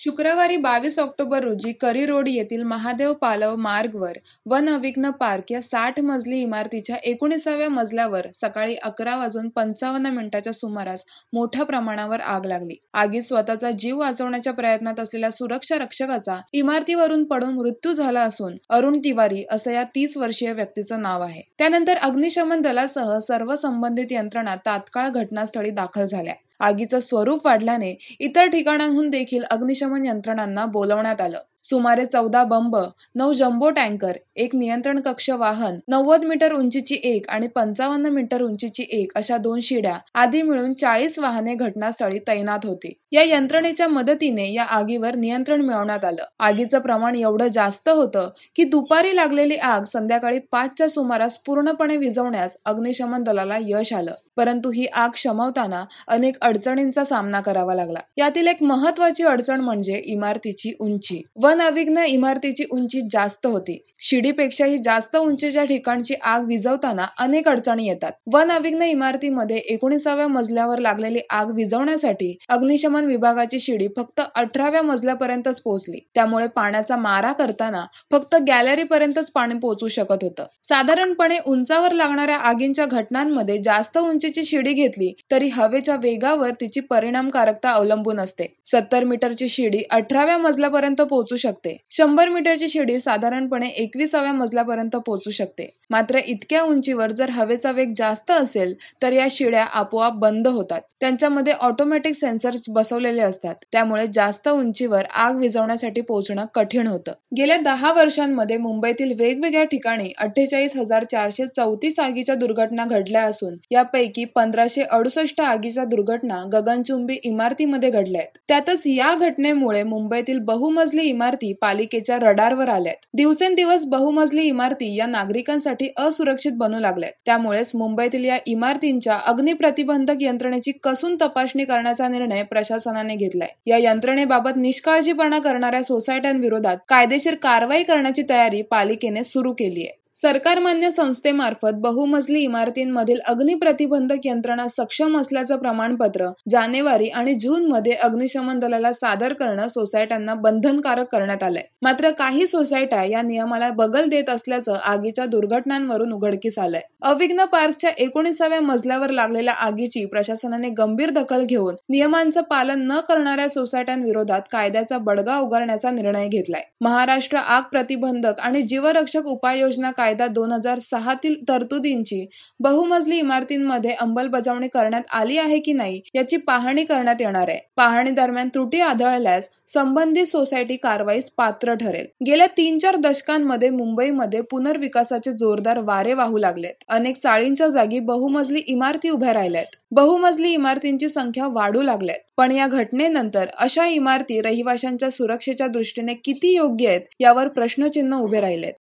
शुक्रवारी बावीस ऑक्टोबर रोजी करी रोड येथील महादेव पालव मार्गवर वन अविघ्न पार्क या साठ मजली इमारतीच्या एकोणीसाव्या मजल्यावर सकाळी अकरा वाजून पंचावन्न मिनिटाच्या सुमारास मोठ्या प्रमाणावर आग लागली आगी स्वतःचा जीव वाचवण्याच्या प्रयत्नात असलेल्या सुरक्षा रक्षकाचा इमारतीवरून पडून मृत्यू झाला असून अरुण तिवारी असं या तीस वर्षीय व्यक्तीचं नाव आहे त्यानंतर अग्निशमन दलासह सर्व संबंधित यंत्रणा तात्काळ घटनास्थळी दाखल झाल्या आगीचं स्वरूप वाढल्याने इतर ठिकाणांहून देखील अग्निशमन यंत्रणांना बोलवण्यात आलं सुमारे चौदा बंब नऊ जम्बो टँकर एक नियंत्रण कक्ष वाहन नव्वद मीटर उंचीची एक आणि पंचावन्न मीटर उंचीची एक अशा दोन शिड्या आधी मिळून चाळीस वाहने घटनास्थळी तैनात होती या यंत्रणेच्या मदतीने या आगीवर नियंत्रण मिळवण्यात आलं आगीचं प्रमाण एवढं जास्त होतं की दुपारी लागलेली आग संध्याकाळी पाचच्या सुमारास पूर्णपणे विझवण्यास अग्निशमन दलाला यश आलं परंतु ही आग शमवताना अनेक अडचणींचा सामना करावा लागला यातील एक महत्वाची अडचण म्हणजे इमारतीची उंची व वन अविघ्न इमारतीची उंची जास्त होती शिडीपेक्षाही जास्त उंचीच्या ठिकाणची आग विझवताना अनेक अडचणी येतात वन अविघ्न इमारतीमध्ये एकोणीसाव्या मजल्यावर लागलेली आग विझवण्यासाठी अग्निशमन विभागाची शिडी फक्त अठराव्या मजल्यापर्यंत पोहोचली त्यामुळे पाण्याचा मारा करताना फक्त गॅलरीपर्यंतच पाणी पोहोचू शकत होतं साधारणपणे उंचावर लागणाऱ्या आगींच्या घटनांमध्ये जास्त उंचीची शिडी घेतली तरी हवेच्या वेगावर तिची परिणामकारकता अवलंबून असते सत्तर मीटरची शिडी अठराव्या मजल्यापर्यंत पोहोचू शकते शंभर मीटरची शिडी साधारणपणे एकविसाव्या मजल्यापर्यंत पोहोचू शकते मात्र इतक्या उंचीवर जर हवेचा वेग जास्त असेल तर या शिड्या आपोआप बंद होतात त्यांच्यामध्ये ऑटोमॅटिक सेन्सर्स बसवलेले असतात त्यामुळे जास्त उंचीवर आग विझवण्यासाठी पोहोचणं कठीण होतं गेल्या दहा वर्षांमध्ये मुंबईतील वेगवेगळ्या ठिकाणी अठ्ठेचाळीस हजार चारशे चौतीस आगीच्या दुर्घटना घडल्या असून यापैकी पंधराशे अडुसष्ट आगीच्या दुर्घटना गगनचुंबी इमारतीमध्ये घडल्या आहेत त्यातच या घटनेमुळे मुंबईतील बहुमजली इमारत इमारती पालिकेच्या रडारवर आल्यात दिवसेंदिवस बहुमजली इमारती या नागरिकांसाठी असुरक्षित बनू लागल्यात त्यामुळेच मुंबईतील या इमारतींच्या अग्निप्रतिबंधक यंत्रणेची कसून तपासणी करण्याचा निर्णय प्रशासनाने घेतलाय या यंत्रणेबाबत निष्काळजीपणा करणाऱ्या सोसायट्यांविरोधात कायदेशीर कारवाई करण्याची तयारी पालिकेने सुरू केली आहे सरकारमान्य संस्थेमार्फत बहुमजली इमारतींमधील अग्निप्रतिबंधक यंत्रणा सक्षम असल्याचं प्रमाणपत्र जानेवारी आणि जून मध्ये अग्निशमन दलाला सादर करणं सोसायट्यांना बंधनकारक करण्यात आलंय मात्र काही सोसायट्या या नियमाला बगल देत असल्याचं आगीच्या दुर्घटनांवरून उघडकीस आलंय अविघ्न पार्कच्या एकोणीसाव्या मजल्यावर लागलेल्या आगीची प्रशासनाने गंभीर दखल घेऊन नियमांचं पालन न करणाऱ्या सोसायट्यांविरोधात कायद्याचा बडगा उगारण्याचा निर्णय घेतलाय महाराष्ट्र आग प्रतिबंधक आणि जीवरक्षक उपाययोजना कायदा दोन हजार सहातील तरतुदींची बहुमजली इमारतींमध्ये अंमलबजावणी करण्यात आली आहे की नाही याची पाहणी करण्यात येणार आहे पाहणी दरम्यान त्रुटी आढळल्यास संबंधित सोसायटी कारवाईस पात्र ठरेल गेल्या तीन चार दशकांमध्ये मुंबईमध्ये पुनर्विकासाचे जोरदार वारे वाहू लागलेत अनेक चाळींच्या जागी बहुमजली इमारती उभ्या राहिल्यात बहुमजली इमारतींची संख्या वाढू लागल्यात पण या घटनेनंतर अशा इमारती रहिवाशांच्या सुरक्षेच्या दृष्टीने किती योग्य आहेत यावर प्रश्नचिन्ह उभे राहिलेत